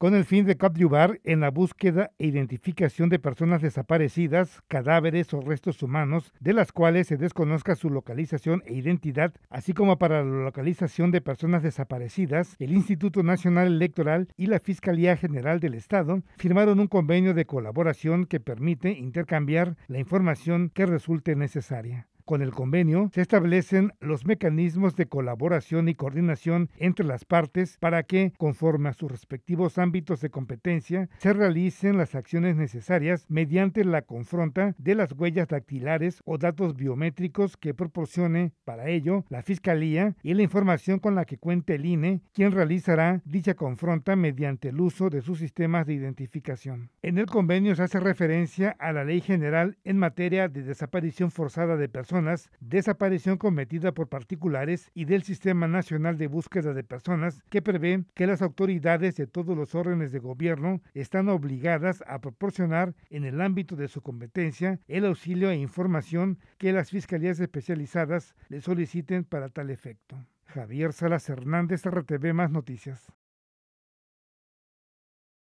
con el fin de coadyuvar en la búsqueda e identificación de personas desaparecidas, cadáveres o restos humanos, de las cuales se desconozca su localización e identidad, así como para la localización de personas desaparecidas, el Instituto Nacional Electoral y la Fiscalía General del Estado firmaron un convenio de colaboración que permite intercambiar la información que resulte necesaria. Con el convenio se establecen los mecanismos de colaboración y coordinación entre las partes para que, conforme a sus respectivos ámbitos de competencia, se realicen las acciones necesarias mediante la confronta de las huellas dactilares o datos biométricos que proporcione para ello la Fiscalía y la información con la que cuente el INE, quien realizará dicha confronta mediante el uso de sus sistemas de identificación. En el convenio se hace referencia a la Ley General en materia de desaparición forzada de personas desaparición cometida por particulares y del Sistema Nacional de Búsqueda de Personas, que prevé que las autoridades de todos los órdenes de gobierno están obligadas a proporcionar en el ámbito de su competencia el auxilio e información que las fiscalías especializadas le soliciten para tal efecto. Javier Salas Hernández, RTV Más Noticias.